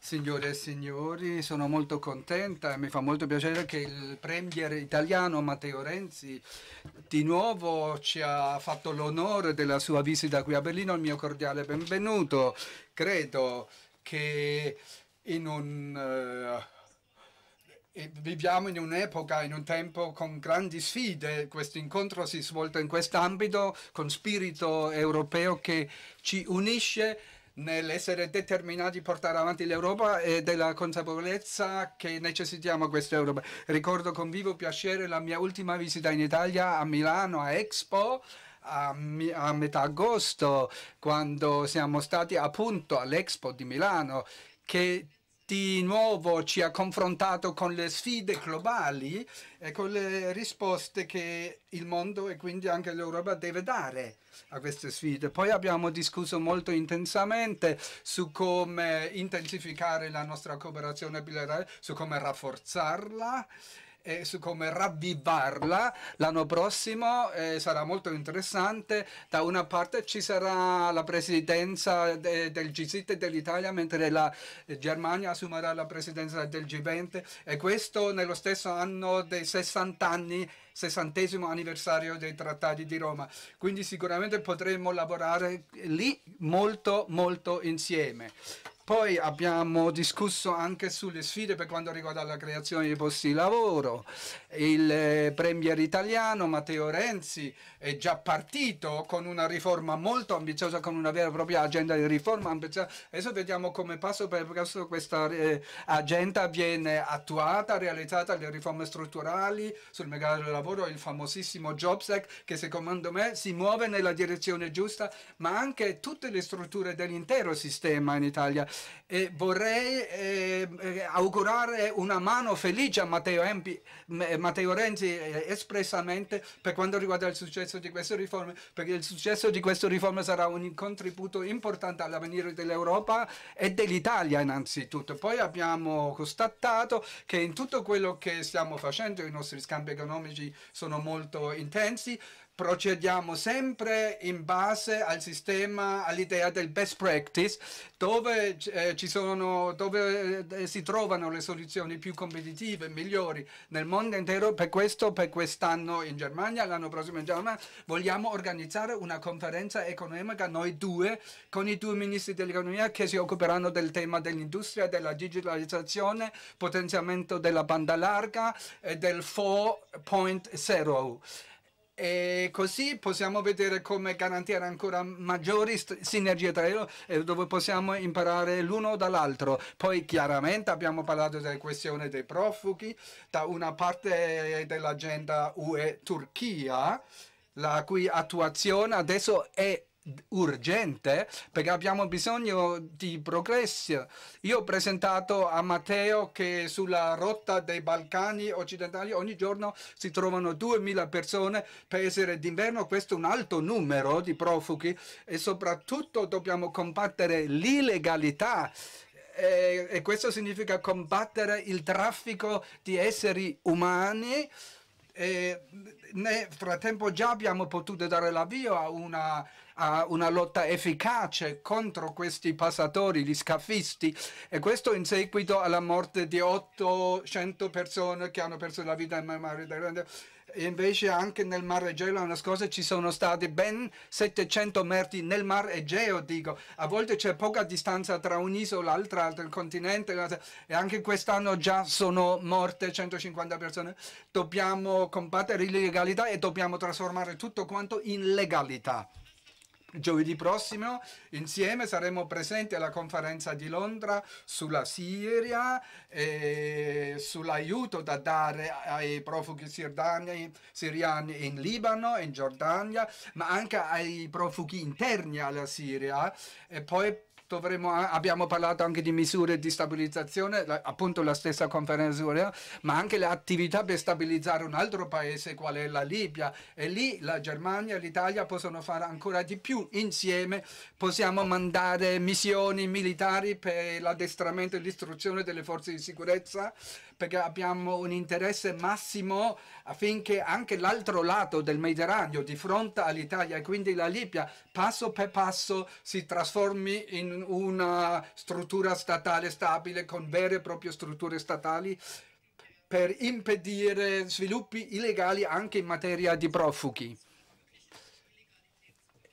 Signore e signori, sono molto contenta e mi fa molto piacere che il premier italiano Matteo Renzi di nuovo ci ha fatto l'onore della sua visita qui a Berlino. Il mio cordiale benvenuto. Credo che in un... Uh, viviamo in un'epoca, in un tempo con grandi sfide. Questo incontro si svolta in quest'ambito con spirito europeo che ci unisce nell'essere determinati a portare avanti l'Europa e della consapevolezza che necessitiamo questa Europa. Ricordo con vivo piacere la mia ultima visita in Italia a Milano, a Expo, a, a metà agosto, quando siamo stati appunto all'Expo di Milano che di nuovo ci ha confrontato con le sfide globali e con le risposte che il mondo e quindi anche l'Europa deve dare a queste sfide. Poi abbiamo discusso molto intensamente su come intensificare la nostra cooperazione bilaterale, su come rafforzarla eh, come ravvivarla l'anno prossimo, eh, sarà molto interessante. Da una parte ci sarà la presidenza de del G7 dell'Italia, mentre la Germania assumerà la presidenza del G20 e questo nello stesso anno dei 60 anni, 60 anniversario dei trattati di Roma. Quindi sicuramente potremo lavorare lì molto molto insieme. Poi abbiamo discusso anche sulle sfide per quanto riguarda la creazione di posti di lavoro. Il eh, premier italiano Matteo Renzi è già partito con una riforma molto ambiziosa, con una vera e propria agenda di riforma ambiziosa. Adesso vediamo come passo per passo questa eh, agenda viene attuata, realizzata, le riforme strutturali sul mercato del lavoro, il famosissimo Jobs Act che secondo me si muove nella direzione giusta, ma anche tutte le strutture dell'intero sistema in Italia eh, vorrei eh, augurare una mano felice a Matteo, Empi, eh, Matteo Renzi eh, espressamente per quanto riguarda il successo di queste riforme, perché il successo di queste riforme sarà un contributo importante all'avvenire dell'Europa e dell'Italia innanzitutto. Poi abbiamo constatato che in tutto quello che stiamo facendo, i nostri scambi economici sono molto intensi, procediamo sempre in base al sistema, all'idea del best practice, dove, eh, sono, dove eh, si trovano le soluzioni più competitive, migliori nel mondo intero. Per questo, per quest'anno in Germania, l'anno prossimo in Germania, vogliamo organizzare una conferenza economica, noi due, con i due ministri dell'economia che si occuperanno del tema dell'industria, della digitalizzazione, potenziamento della banda larga e del 4.0 e così possiamo vedere come garantire ancora maggiori sinergie tra loro e eh, dove possiamo imparare l'uno dall'altro. Poi chiaramente abbiamo parlato della questione dei profughi, da una parte dell'agenda UE Turchia, la cui attuazione adesso è urgente perché abbiamo bisogno di progresso. Io ho presentato a Matteo che sulla rotta dei Balcani occidentali ogni giorno si trovano 2000 persone per essere d'inverno, questo è un alto numero di profughi e soprattutto dobbiamo combattere l'illegalità e, e questo significa combattere il traffico di esseri umani e nel frattempo già abbiamo potuto dare l'avvio a una, a una lotta efficace contro questi passatori, gli scafisti, e questo in seguito alla morte di 800 persone che hanno perso la vita in memoria del grande e invece anche nel Mar Egeo l'anno scorso ci sono stati ben 700 morti nel Mar Egeo, dico. A volte c'è poca distanza tra un'isola e l'altra, il continente e anche quest'anno già sono morte 150 persone. Dobbiamo combattere l'illegalità e dobbiamo trasformare tutto quanto in legalità. Giovedì prossimo insieme saremo presenti alla conferenza di Londra sulla Siria e sull'aiuto da dare ai profughi siriani, siriani in Libano, in Giordania, ma anche ai profughi interni alla Siria e poi dovremo, abbiamo parlato anche di misure di stabilizzazione, la, appunto la stessa conferenza europea, ma anche le attività per stabilizzare un altro paese qual è la Libia e lì la Germania e l'Italia possono fare ancora di più insieme, possiamo mandare missioni militari per l'addestramento e l'istruzione delle forze di sicurezza, perché abbiamo un interesse massimo affinché anche l'altro lato del Mediterraneo di fronte all'Italia e quindi la Libia passo per passo si trasformi in una struttura statale stabile con vere e proprie strutture statali per impedire sviluppi illegali anche in materia di profughi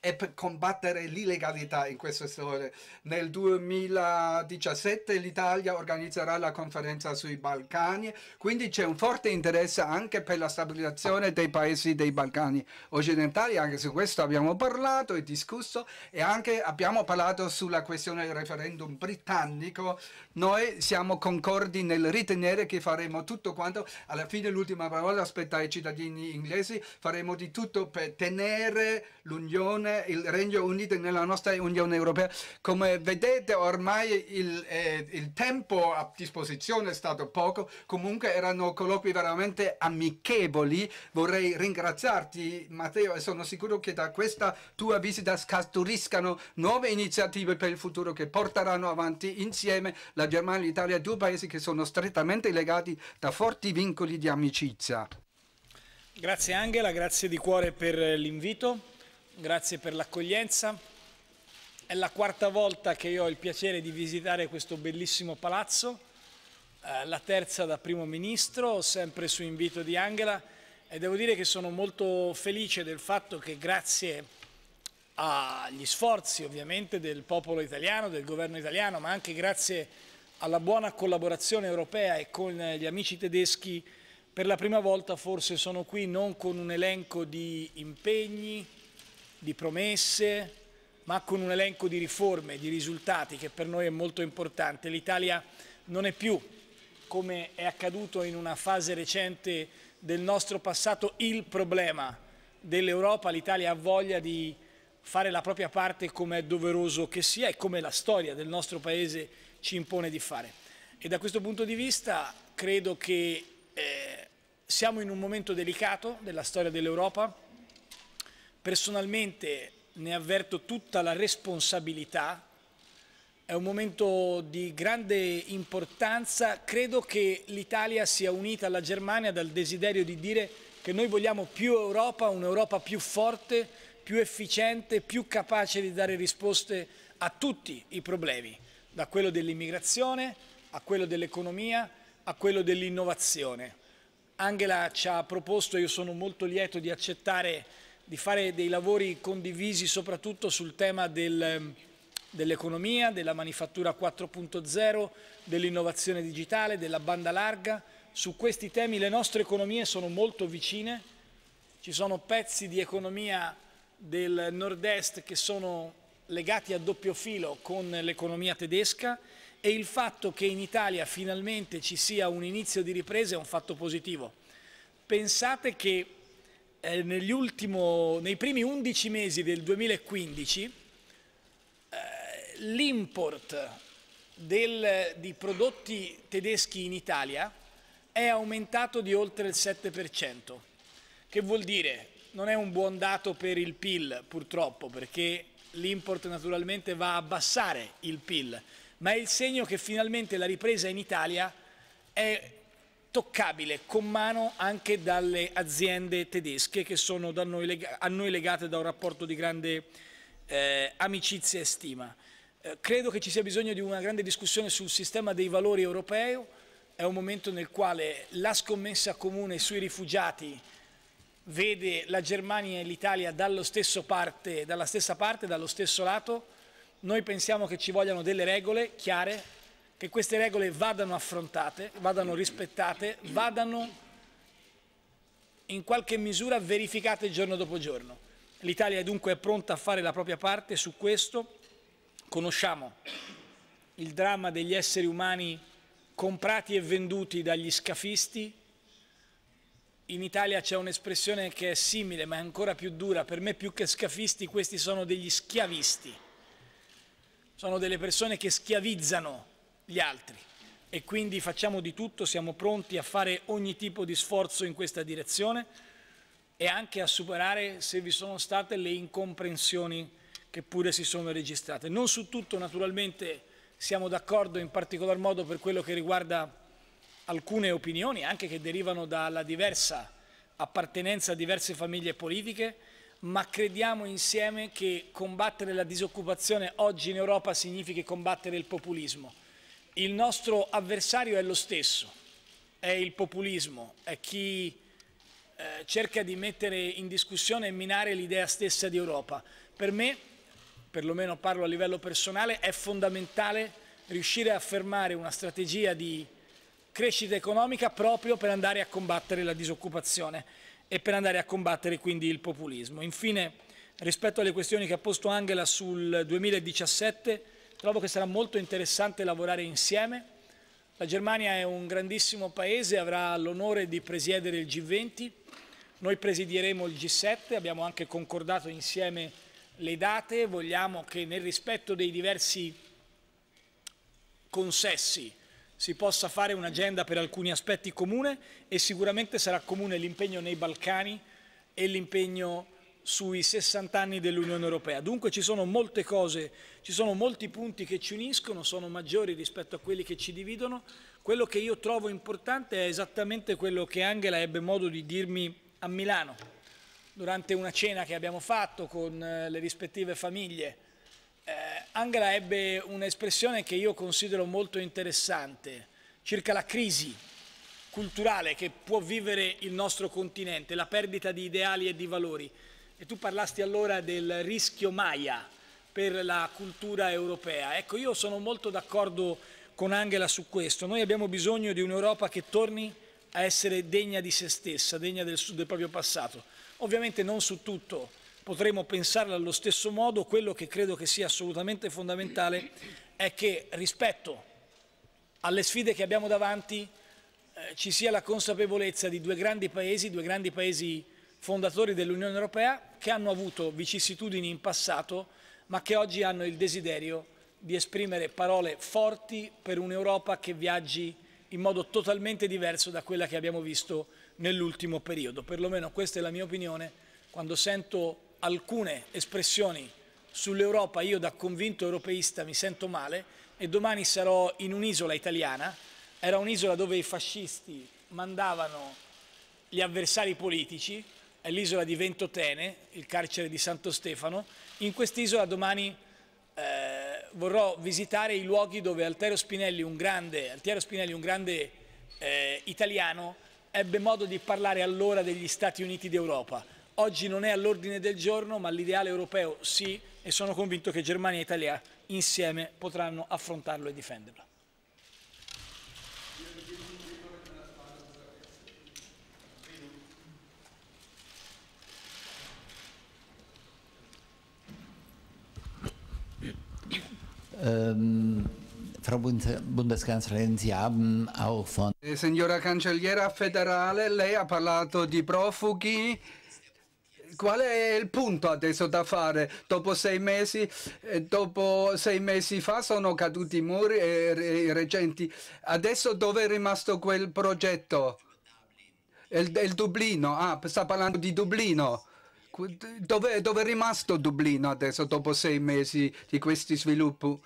e per combattere l'illegalità in questo settore. Nel 2017 l'Italia organizzerà la conferenza sui Balcani, quindi c'è un forte interesse anche per la stabilizzazione dei paesi dei Balcani occidentali, anche su questo abbiamo parlato e discusso e anche abbiamo parlato sulla questione del referendum britannico. Noi siamo concordi nel ritenere che faremo tutto quanto, alla fine l'ultima parola aspetta ai cittadini inglesi, faremo di tutto per tenere l'Unione rimane il Regno Unito nella nostra Unione Europea. Come vedete ormai il, eh, il tempo a disposizione è stato poco, comunque erano colloqui veramente amichevoli. Vorrei ringraziarti Matteo e sono sicuro che da questa tua visita scaturiscano nuove iniziative per il futuro che porteranno avanti insieme la Germania e l'Italia, due paesi che sono strettamente legati da forti vincoli di amicizia. Grazie Angela, grazie di cuore per l'invito grazie per l'accoglienza. È la quarta volta che io ho il piacere di visitare questo bellissimo palazzo, eh, la terza da primo ministro, sempre su invito di Angela, e devo dire che sono molto felice del fatto che grazie agli sforzi ovviamente del popolo italiano, del governo italiano, ma anche grazie alla buona collaborazione europea e con gli amici tedeschi, per la prima volta forse sono qui non con un elenco di impegni, di promesse, ma con un elenco di riforme, di risultati che per noi è molto importante. L'Italia non è più, come è accaduto in una fase recente del nostro passato, il problema dell'Europa. L'Italia ha voglia di fare la propria parte come è doveroso che sia e come la storia del nostro Paese ci impone di fare. E da questo punto di vista credo che eh, siamo in un momento delicato della storia dell'Europa, Personalmente ne avverto tutta la responsabilità, è un momento di grande importanza, credo che l'Italia sia unita alla Germania dal desiderio di dire che noi vogliamo più Europa, un'Europa più forte, più efficiente, più capace di dare risposte a tutti i problemi, da quello dell'immigrazione a quello dell'economia a quello dell'innovazione. Angela ci ha proposto, io sono molto lieto di accettare di fare dei lavori condivisi soprattutto sul tema del, ehm, dell'economia, della manifattura 4.0, dell'innovazione digitale, della banda larga. Su questi temi le nostre economie sono molto vicine, ci sono pezzi di economia del nord-est che sono legati a doppio filo con l'economia tedesca e il fatto che in Italia finalmente ci sia un inizio di ripresa è un fatto positivo. Pensate che eh, ultimo, nei primi 11 mesi del 2015 eh, l'import di prodotti tedeschi in Italia è aumentato di oltre il 7%, che vuol dire non è un buon dato per il PIL purtroppo perché l'import naturalmente va a abbassare il PIL, ma è il segno che finalmente la ripresa in Italia è toccabile con mano anche dalle aziende tedesche che sono noi a noi legate da un rapporto di grande eh, amicizia e stima. Eh, credo che ci sia bisogno di una grande discussione sul sistema dei valori europeo, è un momento nel quale la scommessa comune sui rifugiati vede la Germania e l'Italia dalla stessa parte, dallo stesso lato, noi pensiamo che ci vogliano delle regole chiare, che queste regole vadano affrontate, vadano rispettate, vadano in qualche misura verificate giorno dopo giorno. L'Italia è dunque pronta a fare la propria parte su questo. Conosciamo il dramma degli esseri umani comprati e venduti dagli scafisti. In Italia c'è un'espressione che è simile ma è ancora più dura. Per me più che scafisti questi sono degli schiavisti. Sono delle persone che schiavizzano gli altri e quindi facciamo di tutto, siamo pronti a fare ogni tipo di sforzo in questa direzione e anche a superare se vi sono state le incomprensioni che pure si sono registrate. Non su tutto naturalmente siamo d'accordo, in particolar modo per quello che riguarda alcune opinioni, anche che derivano dalla diversa appartenenza a diverse famiglie politiche, ma crediamo insieme che combattere la disoccupazione oggi in Europa significhi combattere il populismo il nostro avversario è lo stesso, è il populismo, è chi eh, cerca di mettere in discussione e minare l'idea stessa di Europa. Per me, perlomeno parlo a livello personale, è fondamentale riuscire a fermare una strategia di crescita economica proprio per andare a combattere la disoccupazione e per andare a combattere quindi il populismo. Infine, rispetto alle questioni che ha posto Angela sul 2017, Trovo che sarà molto interessante lavorare insieme. La Germania è un grandissimo paese, avrà l'onore di presiedere il G20. Noi presidieremo il G7, abbiamo anche concordato insieme le date, vogliamo che nel rispetto dei diversi consessi si possa fare un'agenda per alcuni aspetti comune e sicuramente sarà comune l'impegno nei Balcani e l'impegno sui 60 anni dell'Unione Europea. Dunque ci sono molte cose, ci sono molti punti che ci uniscono, sono maggiori rispetto a quelli che ci dividono. Quello che io trovo importante è esattamente quello che Angela ebbe modo di dirmi a Milano, durante una cena che abbiamo fatto con eh, le rispettive famiglie. Eh, Angela ebbe un'espressione che io considero molto interessante circa la crisi culturale che può vivere il nostro continente, la perdita di ideali e di valori. E tu parlasti allora del rischio Maya per la cultura europea. Ecco, io sono molto d'accordo con Angela su questo. Noi abbiamo bisogno di un'Europa che torni a essere degna di se stessa, degna del, del proprio passato. Ovviamente non su tutto potremo pensarla allo stesso modo, quello che credo che sia assolutamente fondamentale è che rispetto alle sfide che abbiamo davanti eh, ci sia la consapevolezza di due grandi paesi, due grandi paesi fondatori dell'Unione Europea che hanno avuto vicissitudini in passato ma che oggi hanno il desiderio di esprimere parole forti per un'Europa che viaggi in modo totalmente diverso da quella che abbiamo visto nell'ultimo periodo. Perlomeno questa è la mia opinione. Quando sento alcune espressioni sull'Europa, io da convinto europeista mi sento male e domani sarò in un'isola italiana. Era un'isola dove i fascisti mandavano gli avversari politici è l'isola di Ventotene, il carcere di Santo Stefano. In quest'isola domani eh, vorrò visitare i luoghi dove Altiero Spinelli, un grande, Altiero Spinelli, un grande eh, italiano, ebbe modo di parlare allora degli Stati Uniti d'Europa. Oggi non è all'ordine del giorno, ma l'ideale europeo sì, e sono convinto che Germania e Italia insieme potranno affrontarlo e difenderlo. Ähm, Frau Bundeskanzlerin, Sie haben auch von... Eh, signora Cancelliera federale, lei ha parlato di profughi. Qual è il punto adesso da fare? Dopo sei mesi, eh, dopo sei mesi fa sono caduti i muri e i recenti. Adesso dove è rimasto quel progetto? Il, il Dublino, ah, sta parlando di Dublino. Dove, dove è rimasto Dublino adesso dopo sei mesi di questi sviluppi?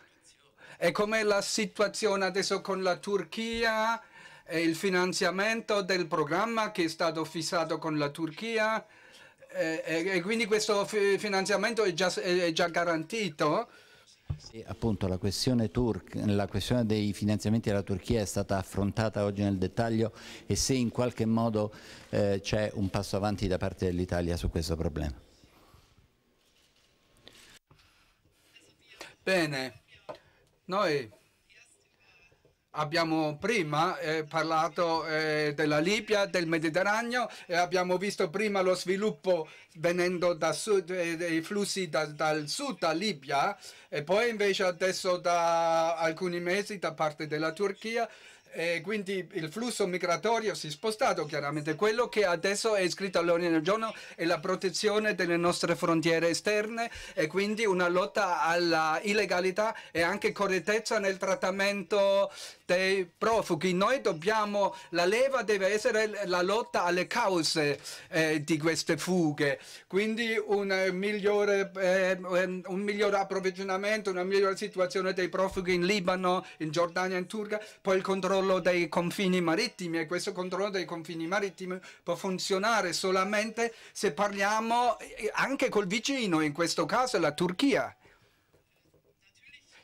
E com'è la situazione adesso con la Turchia e il finanziamento del programma che è stato fissato con la Turchia? E, eh, e, eh, e quindi questo finanziamento è già, è già garantito? Sì, appunto la questione, la questione, dei finanziamenti alla Turchia è stata affrontata oggi nel dettaglio e se in qualche modo eh, c'è un passo avanti da parte dell'Italia su questo problema. Bene. Noi abbiamo prima eh, parlato eh, della Libia, del Mediterraneo e abbiamo visto prima lo sviluppo venendo da sud, eh, dei flussi da, dal sud da Libia e poi invece adesso da alcuni mesi da parte della Turchia e quindi il flusso migratorio si è spostato chiaramente. Quello che adesso è scritto all'ordine del giorno è la protezione delle nostre frontiere esterne e quindi una lotta alla illegalità e anche correttezza nel trattamento dei profughi. Noi dobbiamo, la leva deve essere la lotta alle cause eh, di queste fughe, quindi un migliore, eh, ehm, un migliore approvvigionamento, una migliore situazione dei profughi in Libano, in Giordania, in Turca, poi il controllo controllo dei confini marittimi e questo controllo dei confini marittimi può funzionare solamente se parliamo eh, anche col vicino, in questo caso la Turchia.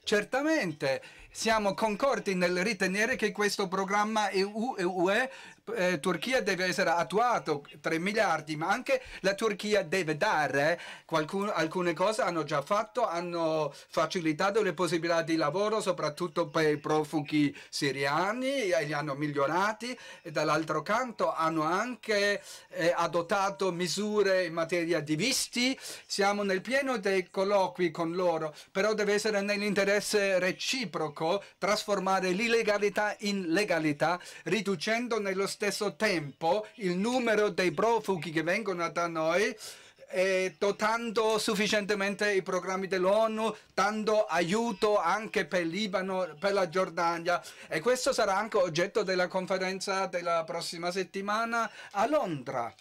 Certamente siamo concordi nel ritenere che questo programma EU e UE eh, Turchia deve essere attuato 3 miliardi, ma anche la Turchia deve dare eh. qualcuno, alcune cose hanno già fatto, hanno facilitato le possibilità di lavoro soprattutto per i profughi siriani e li hanno migliorati e dall'altro canto hanno anche eh, adottato misure in materia di visti, siamo nel pieno dei colloqui con loro, però deve essere nell'interesse reciproco trasformare l'illegalità in legalità riducendo nello stesso tempo il numero dei profughi che vengono da noi e dotando sufficientemente i programmi dell'ONU, dando aiuto anche per Libano, per la Giordania e questo sarà anche oggetto della conferenza della prossima settimana a Londra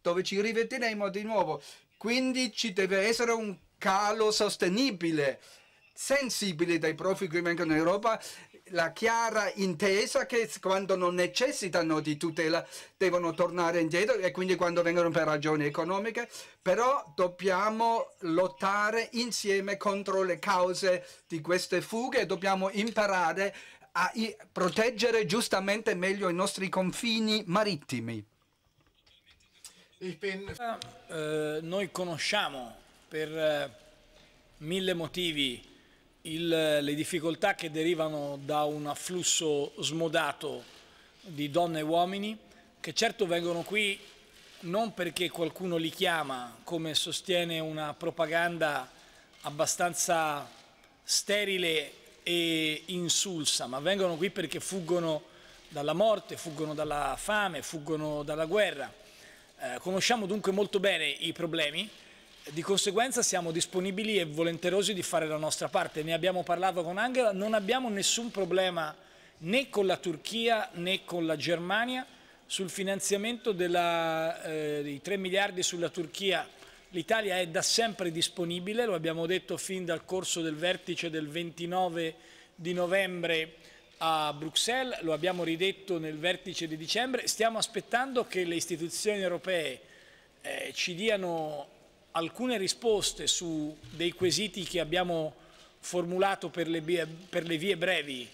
dove ci rivedremo di nuovo. Quindi ci deve essere un calo sostenibile sensibile dai profughi che vengono in Europa la chiara intesa che quando non necessitano di tutela devono tornare indietro e quindi quando vengono per ragioni economiche, però dobbiamo lottare insieme contro le cause di queste fughe, dobbiamo imparare a proteggere giustamente meglio i nostri confini marittimi. Eh, noi conosciamo per eh, mille motivi il, le difficoltà che derivano da un afflusso smodato di donne e uomini che certo vengono qui non perché qualcuno li chiama, come sostiene una propaganda abbastanza sterile e insulsa, ma vengono qui perché fuggono dalla morte, fuggono dalla fame, fuggono dalla guerra. Eh, conosciamo dunque molto bene i problemi, di conseguenza siamo disponibili e volenterosi di fare la nostra parte. Ne abbiamo parlato con Angela, non abbiamo nessun problema né con la Turchia né con la Germania sul finanziamento della, eh, dei 3 miliardi sulla Turchia. L'Italia è da sempre disponibile, lo abbiamo detto fin dal corso del vertice del 29 di novembre a Bruxelles, lo abbiamo ridetto nel vertice di dicembre, stiamo aspettando che le istituzioni europee eh, ci diano alcune risposte su dei quesiti che abbiamo formulato per le, per le vie brevi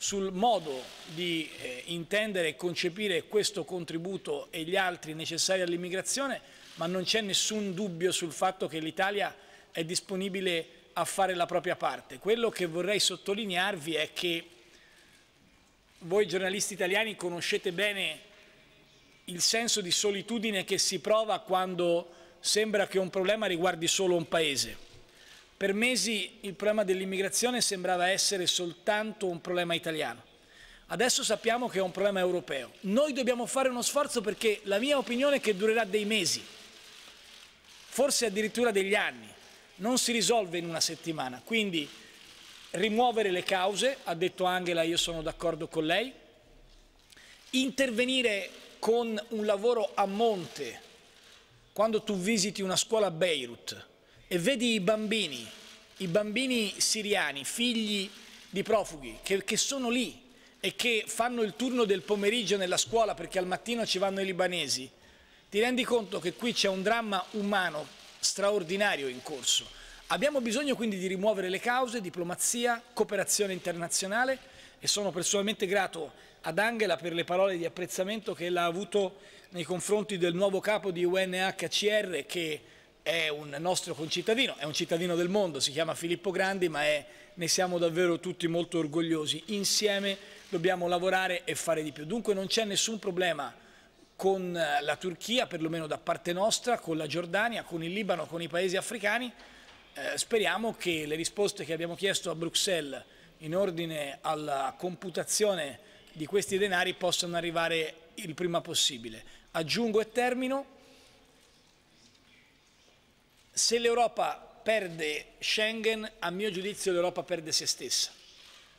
sul modo di eh, intendere e concepire questo contributo e gli altri necessari all'immigrazione, ma non c'è nessun dubbio sul fatto che l'Italia è disponibile a fare la propria parte. Quello che vorrei sottolinearvi è che voi giornalisti italiani conoscete bene il senso di solitudine che si prova quando sembra che un problema riguardi solo un paese. Per mesi il problema dell'immigrazione sembrava essere soltanto un problema italiano. Adesso sappiamo che è un problema europeo. Noi dobbiamo fare uno sforzo perché la mia opinione è che durerà dei mesi, forse addirittura degli anni. Non si risolve in una settimana. Quindi rimuovere le cause, ha detto Angela, io sono d'accordo con lei, intervenire con un lavoro a monte quando tu visiti una scuola a Beirut e vedi i bambini, i bambini siriani, figli di profughi, che, che sono lì e che fanno il turno del pomeriggio nella scuola perché al mattino ci vanno i libanesi, ti rendi conto che qui c'è un dramma umano straordinario in corso. Abbiamo bisogno quindi di rimuovere le cause, diplomazia, cooperazione internazionale e sono personalmente grato ad Angela per le parole di apprezzamento che ella ha avuto nei confronti del nuovo capo di UNHCR che è un nostro concittadino, è un cittadino del mondo, si chiama Filippo Grandi, ma è, ne siamo davvero tutti molto orgogliosi. Insieme dobbiamo lavorare e fare di più. Dunque non c'è nessun problema con la Turchia, perlomeno da parte nostra, con la Giordania, con il Libano, con i paesi africani. Eh, speriamo che le risposte che abbiamo chiesto a Bruxelles in ordine alla computazione di questi denari possano arrivare il prima possibile. Aggiungo e termino, se l'Europa perde Schengen, a mio giudizio l'Europa perde se stessa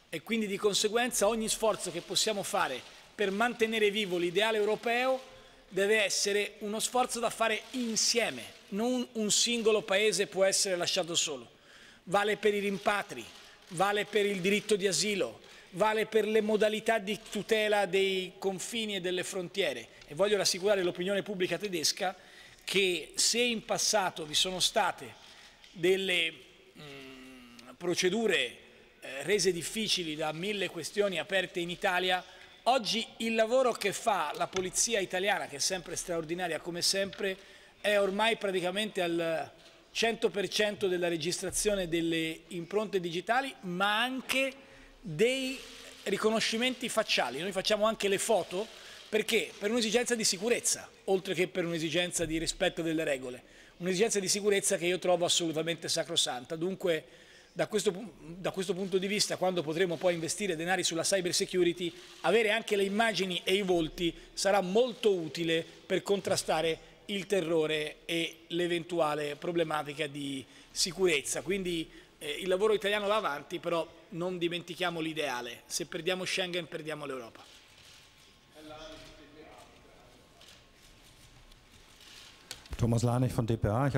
e quindi di conseguenza ogni sforzo che possiamo fare per mantenere vivo l'ideale europeo deve essere uno sforzo da fare insieme, non un singolo paese può essere lasciato solo. Vale per i rimpatri, vale per il diritto di asilo, vale per le modalità di tutela dei confini e delle frontiere e voglio rassicurare l'opinione pubblica tedesca che se in passato vi sono state delle mh, mm, procedure eh, rese difficili da mille questioni aperte in Italia, oggi il lavoro che fa la polizia italiana, che è sempre straordinaria come sempre, è ormai praticamente al 100% della registrazione delle impronte digitali, ma anche dei riconoscimenti facciali, noi facciamo anche le foto perché per un'esigenza di sicurezza, oltre che per un'esigenza di rispetto delle regole, un'esigenza di sicurezza che io trovo assolutamente sacrosanta. Dunque, da questo, da questo, punto di vista, quando potremo poi investire denari sulla cyber security, avere anche le immagini e i volti sarà molto utile per contrastare il terrore e l'eventuale problematica di sicurezza. Quindi eh, il lavoro italiano va avanti, però non dimentichiamo l'ideale. Se perdiamo Schengen perdiamo l'Europa. Thomas Lani von DPA,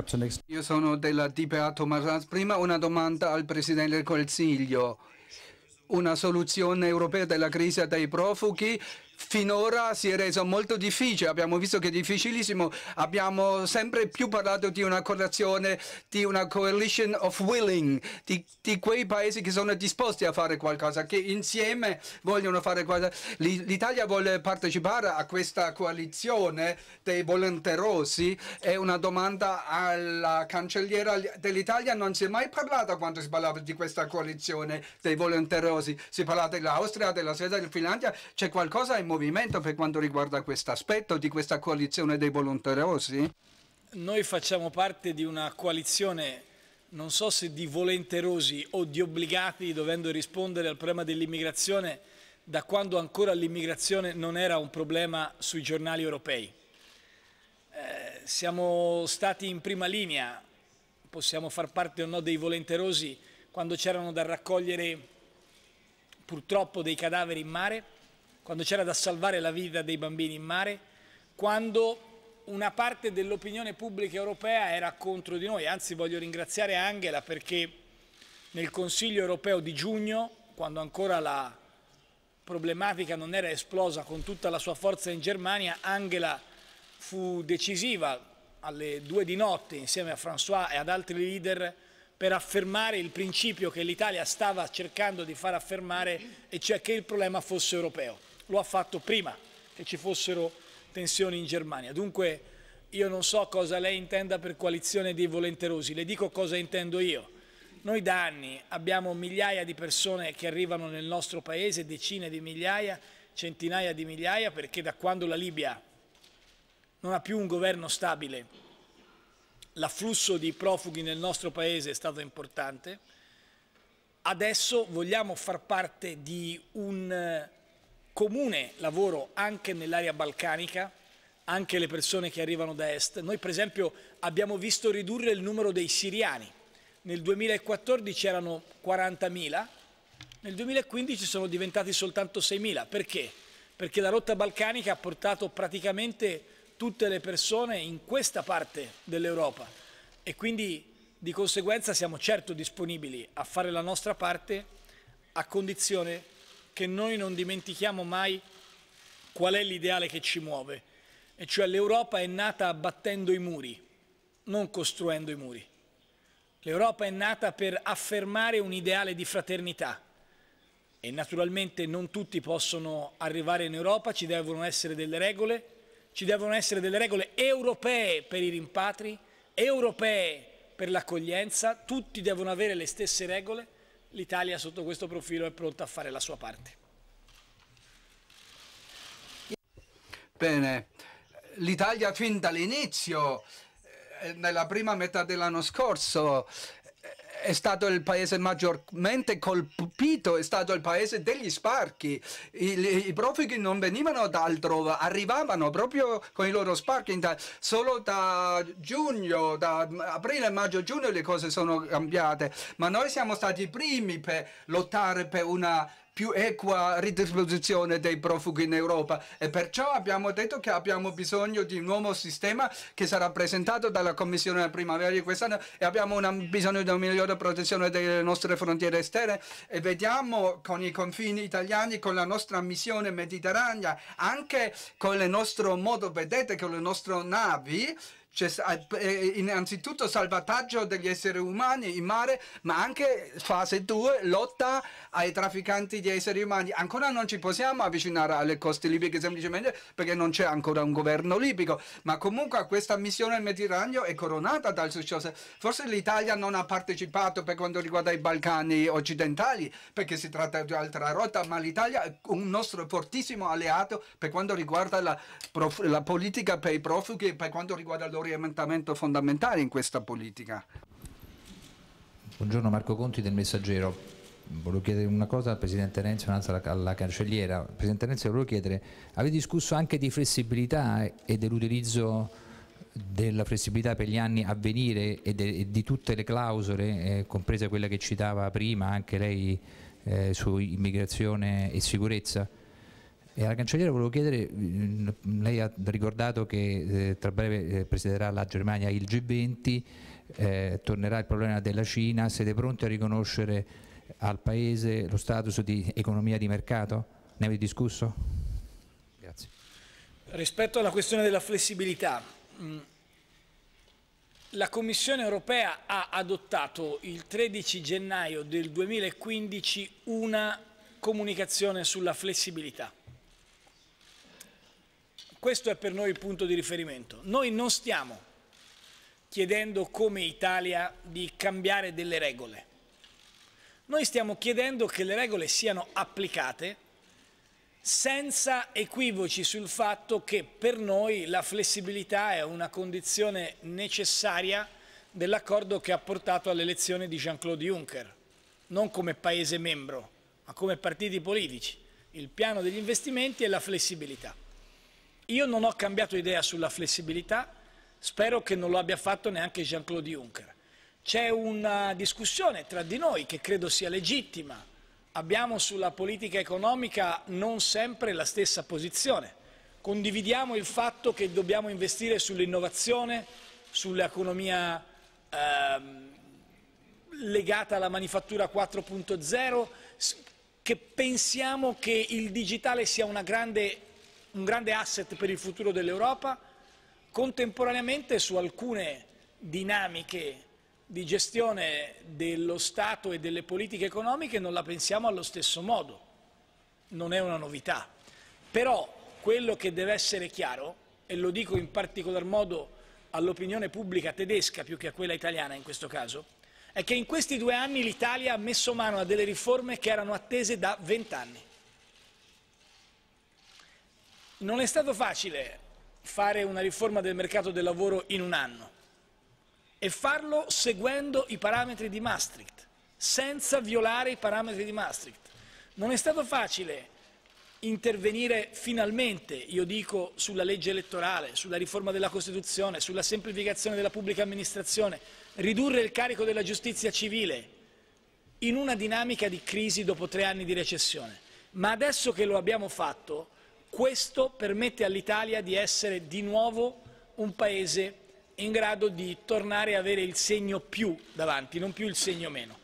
Io sono della DPA Thomas Lanich. Prima una domanda al Presidente del Consiglio. Una soluzione europea della crisi dei profughi finora si è reso molto difficile, abbiamo visto che è difficilissimo, abbiamo sempre più parlato di una coalizione, di una coalition of willing, di, di, quei paesi che sono disposti a fare qualcosa, che insieme vogliono fare qualcosa. L'Italia vuole partecipare a questa coalizione dei volenterosi, è una domanda alla cancelliera dell'Italia, non si è mai parlato quando si parlava di questa coalizione dei volenterosi, si parla dell'Austria, della Svezia, della Finlandia, c'è qualcosa in movimento per quanto riguarda questo aspetto di questa coalizione dei volonterosi? Noi facciamo parte di una coalizione non so se di volenterosi o di obbligati dovendo rispondere al problema dell'immigrazione da quando ancora l'immigrazione non era un problema sui giornali europei. Eh, siamo stati in prima linea, possiamo far parte o no dei volenterosi quando c'erano da raccogliere purtroppo dei cadaveri in mare quando c'era da salvare la vita dei bambini in mare, quando una parte dell'opinione pubblica europea era contro di noi, anzi voglio ringraziare Angela perché nel Consiglio europeo di giugno, quando ancora la problematica non era esplosa con tutta la sua forza in Germania, Angela fu decisiva alle due di notte insieme a François e ad altri leader per affermare il principio che l'Italia stava cercando di far affermare e cioè che il problema fosse europeo lo ha fatto prima che ci fossero tensioni in Germania. Dunque io non so cosa lei intenda per coalizione dei volenterosi, le dico cosa intendo io. Noi da anni abbiamo migliaia di persone che arrivano nel nostro paese, decine di migliaia, centinaia di migliaia, perché da quando la Libia non ha più un governo stabile, l'afflusso di profughi nel nostro paese è stato importante. Adesso vogliamo far parte di un comune lavoro anche nell'area balcanica, anche le persone che arrivano da est. Noi per esempio abbiamo visto ridurre il numero dei siriani. Nel 2014 erano 40.000, nel 2015 sono diventati soltanto 6.000. Perché? Perché la rotta balcanica ha portato praticamente tutte le persone in questa parte dell'Europa e quindi di conseguenza siamo certo disponibili a fare la nostra parte a condizione che che noi non dimentichiamo mai qual è l'ideale che ci muove, e cioè l'Europa è nata abbattendo i muri, non costruendo i muri. L'Europa è nata per affermare un ideale di fraternità e naturalmente non tutti possono arrivare in Europa, ci devono essere delle regole, ci devono essere delle regole europee per i rimpatri, europee per l'accoglienza, tutti devono avere le stesse regole l'Italia sotto questo profilo è pronta a fare la sua parte. Bene, l'Italia fin dall'inizio, eh, nella prima metà dell'anno scorso, è stato il paese maggiormente colpito, è stato il paese degli sparchi. I, i profughi non venivano da altrove, arrivavano proprio con i loro sparchi. Solo da giugno, da aprile, maggio, giugno le cose sono cambiate, ma noi siamo stati i primi per lottare per una più equa ridisposizione dei profughi in Europa e perciò abbiamo detto che abbiamo bisogno di un nuovo sistema che sarà presentato dalla Commissione primavera di quest'anno e abbiamo una, bisogno di una migliore protezione delle nostre frontiere esterne e vediamo con i confini italiani, con la nostra missione mediterranea, anche con il nostro modo, vedete, con le nostre navi, c'è cioè, eh, eh, innanzitutto salvataggio degli esseri umani in mare, ma anche fase 2, lotta ai trafficanti di esseri umani. Ancora non ci possiamo avvicinare alle coste libiche semplicemente perché non c'è ancora un governo libico, ma comunque questa missione nel Mediterraneo è coronata dal successo. Forse l'Italia non ha partecipato per quanto riguarda i Balcani occidentali perché si tratta di un'altra rotta, ma l'Italia è un nostro fortissimo alleato per quanto riguarda la, la politica per i profughi per quanto riguarda loro orientamento fondamentale in questa politica. Buongiorno Marco Conti del Messaggero. Volevo chiedere una cosa al Presidente Renzi, un'altra alla, Cancelliera. Presidente Renzi, volevo chiedere, avete discusso anche di flessibilità e dell'utilizzo della flessibilità per gli anni a venire e, de, e di tutte le clausole, eh, comprese quella che citava prima anche lei eh, su immigrazione e sicurezza? E eh, alla cancelliera volevo chiedere, mm, lei ha ricordato che eh, tra breve eh, presiderà la Germania il G20, eh, tornerà il problema della Cina, siete pronti a riconoscere al Paese lo status di economia di mercato? Ne avete discusso? Grazie. Rispetto alla questione della flessibilità, mm, la Commissione europea ha adottato il 13 gennaio del 2015 una comunicazione sulla flessibilità questo è per noi il punto di riferimento. Noi non stiamo chiedendo come Italia di cambiare delle regole. Noi stiamo chiedendo che le regole siano applicate senza equivoci sul fatto che per noi la flessibilità è una condizione necessaria dell'accordo che ha portato all'elezione di Jean-Claude Juncker, non come Paese membro, ma come partiti politici, il piano degli investimenti e la flessibilità. Io non ho cambiato idea sulla flessibilità, spero che non lo abbia fatto neanche Jean-Claude Juncker. C'è una discussione tra di noi che credo sia legittima. Abbiamo sulla politica economica non sempre la stessa posizione. Condividiamo il fatto che dobbiamo investire sull'innovazione, sull'economia eh, legata alla manifattura 4.0, che pensiamo che il digitale sia una grande un grande asset per il futuro dell'Europa, contemporaneamente su alcune dinamiche di gestione dello Stato e delle politiche economiche non la pensiamo allo stesso modo, non è una novità. Però quello che deve essere chiaro, e lo dico in particolar modo all'opinione pubblica tedesca più che a quella italiana in questo caso, è che in questi due anni l'Italia ha messo mano a delle riforme che erano attese da vent'anni. Non è stato facile fare una riforma del mercato del lavoro in un anno e farlo seguendo i parametri di Maastricht, senza violare i parametri di Maastricht. Non è stato facile intervenire finalmente, io dico, sulla legge elettorale, sulla riforma della Costituzione, sulla semplificazione della pubblica amministrazione, ridurre il carico della giustizia civile in una dinamica di crisi dopo tre anni di recessione. Ma adesso che lo abbiamo fatto, questo permette all'Italia di essere di nuovo un paese in grado di tornare a avere il segno più davanti, non più il segno meno.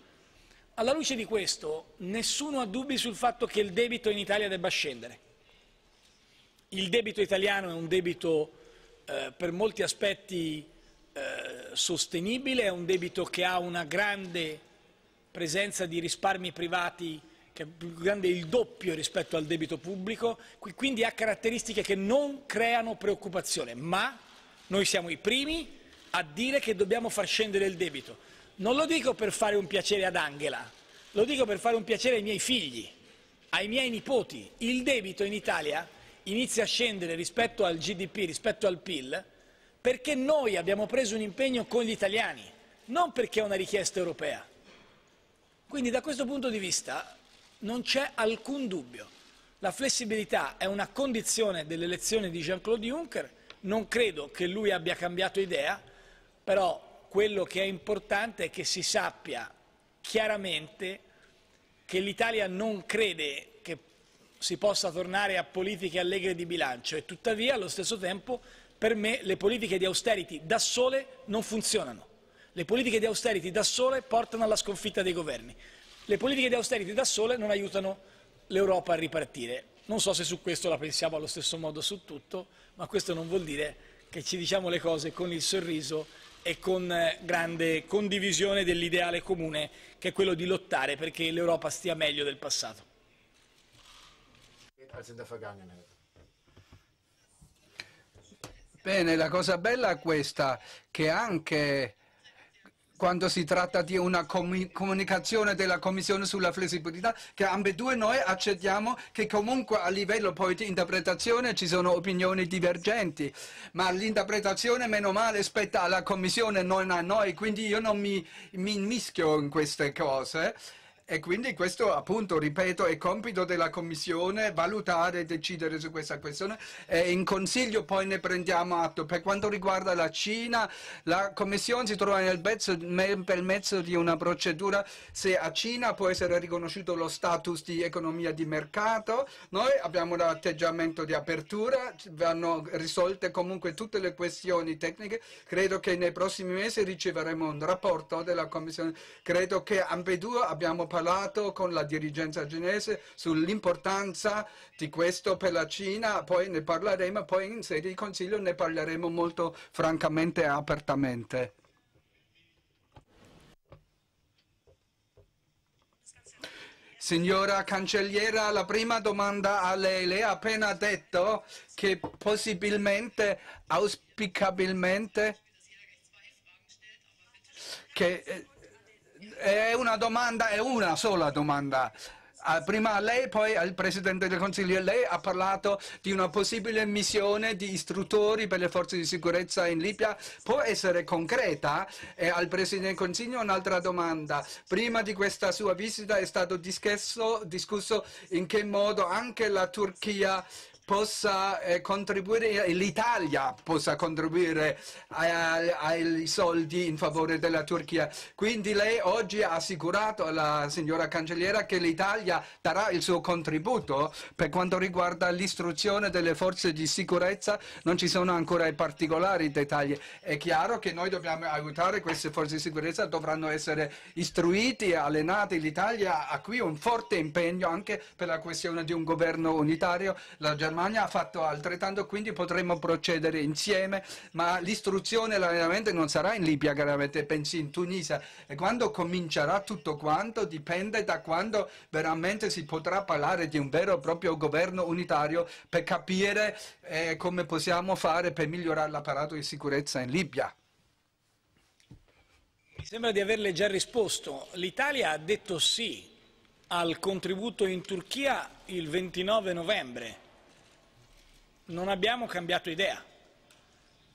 Alla luce di questo, nessuno ha dubbi sul fatto che il debito in Italia debba scendere. Il debito italiano è un debito eh, per molti aspetti eh, sostenibile, è un debito che ha una grande presenza di risparmi privati che è più grande il doppio rispetto al debito pubblico, quindi ha caratteristiche che non creano preoccupazione, ma noi siamo i primi a dire che dobbiamo far scendere il debito. Non lo dico per fare un piacere ad Angela, lo dico per fare un piacere ai miei figli, ai miei nipoti. Il debito in Italia inizia a scendere rispetto al GDP, rispetto al PIL, perché noi abbiamo preso un impegno con gli italiani, non perché è una richiesta europea. Quindi da questo punto di vista non c'è alcun dubbio. La flessibilità è una condizione dell'elezione di Jean-Claude Juncker, non credo che lui abbia cambiato idea, però quello che è importante è che si sappia chiaramente che l'Italia non crede che si possa tornare a politiche allegre di bilancio e tuttavia allo stesso tempo per me le politiche di austerity da sole non funzionano. Le politiche di austerity da sole portano alla sconfitta dei governi. Le politiche di austerity da sole non aiutano l'Europa a ripartire. Non so se su questo la pensiamo allo stesso modo su tutto, ma questo non vuol dire che ci diciamo le cose con il sorriso e con eh, grande condivisione dell'ideale comune che è quello di lottare perché l'Europa stia meglio del passato. Eh, Bene, la cosa bella è questa, che anche quando si tratta di una com comunicazione della Commissione sulla flessibilità, che ambedue noi accettiamo che comunque a livello poi di interpretazione ci sono opinioni divergenti, ma l'interpretazione meno male spetta alla Commissione, non a noi, quindi io non mi, mi mischio in queste cose. E quindi questo appunto, ripeto, è compito della Commissione valutare e decidere su questa questione e in Consiglio poi ne prendiamo atto. Per quanto riguarda la Cina, la Commissione si trova nel mezzo, per mezzo di una procedura se a Cina può essere riconosciuto lo status di economia di mercato. Noi abbiamo un atteggiamento di apertura, vanno risolte comunque tutte le questioni tecniche. Credo che nei prossimi mesi riceveremo un rapporto della Commissione. Credo che ambedue abbiamo parlato parlato con la dirigenza cinese sull'importanza di questo per la Cina, poi ne parleremo, poi in sede di Consiglio ne parleremo molto francamente e apertamente. Signora Cancelliera, la prima domanda a lei. Lei ha appena detto che possibilmente, auspicabilmente, che eh, è una domanda, è una sola domanda. Ah, prima a lei, poi al Presidente del Consiglio, lei ha parlato di una possibile missione di istruttori per le forze di sicurezza in Libia. Può essere concreta? E al Presidente del Consiglio un'altra domanda. Prima di questa sua visita è stato discusso, discusso in che modo anche la Turchia possa eh, contribuire, eh, l'Italia possa contribuire eh, ai soldi in favore della Turchia. Quindi lei oggi ha assicurato alla signora Cancelliera che l'Italia darà il suo contributo per quanto riguarda l'istruzione delle forze di sicurezza, non ci sono ancora i particolari dettagli. È chiaro che noi dobbiamo aiutare queste forze di sicurezza, dovranno essere istruiti, e allenati. L'Italia ha qui un forte impegno anche per la questione di un governo unitario. La Germania Germania ha fatto altrettanto, quindi potremmo procedere insieme, ma l'istruzione e non sarà in Libia, chiaramente, pensi in Tunisia. E quando comincerà tutto quanto dipende da quando veramente si potrà parlare di un vero e proprio governo unitario per capire eh, come possiamo fare per migliorare l'apparato di sicurezza in Libia. Mi sembra di averle già risposto. L'Italia ha detto sì al contributo in Turchia il 29 novembre non abbiamo cambiato idea.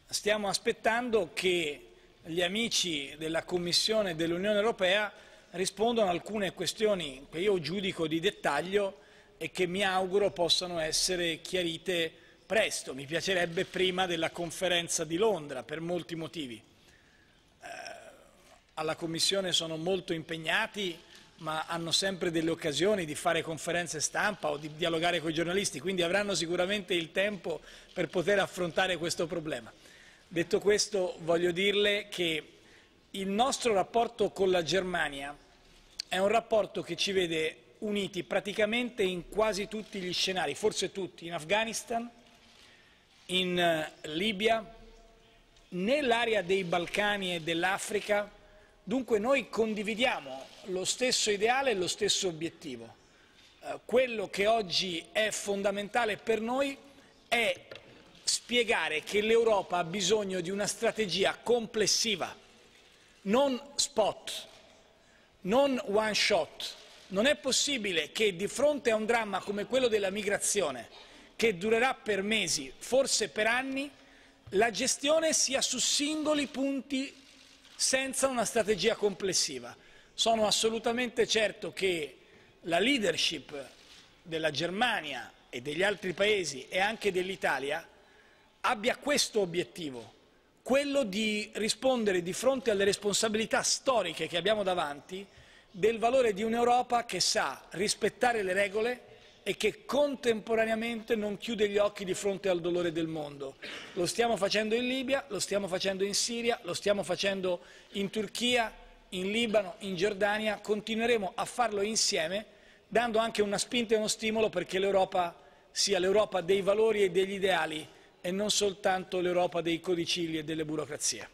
Stiamo aspettando che gli amici della Commissione dell'Unione Europea rispondano a alcune questioni che io giudico di dettaglio e che mi auguro possano essere chiarite presto. Mi piacerebbe prima della conferenza di Londra, per molti motivi. Eh, alla Commissione sono molto impegnati ma hanno sempre delle occasioni di fare conferenze stampa o di dialogare con i giornalisti, quindi avranno sicuramente il tempo per poter affrontare questo problema. Detto questo voglio dirle che il nostro rapporto con la Germania è un rapporto che ci vede uniti praticamente in quasi tutti gli scenari, forse tutti, in Afghanistan, in eh, Libia, nell'area dei Balcani e dell'Africa, Dunque noi condividiamo lo stesso ideale e lo stesso obiettivo. Eh, quello che oggi è fondamentale per noi è spiegare che l'Europa ha bisogno di una strategia complessiva, non spot, non one shot. Non è possibile che di fronte a un dramma come quello della migrazione, che durerà per mesi, forse per anni, la gestione sia su singoli punti senza una strategia complessiva. Sono assolutamente certo che la leadership della Germania e degli altri paesi e anche dell'Italia abbia questo obiettivo, quello di rispondere di fronte alle responsabilità storiche che abbiamo davanti del valore di un'Europa che sa rispettare le regole e che contemporaneamente non chiude gli occhi di fronte al dolore del mondo. Lo stiamo facendo in Libia, lo stiamo facendo in Siria, lo stiamo facendo in Turchia, in Libano, in Giordania, continueremo a farlo insieme dando anche una spinta e uno stimolo perché l'Europa sia l'Europa dei valori e degli ideali e non soltanto l'Europa dei codicilli e delle burocrazie.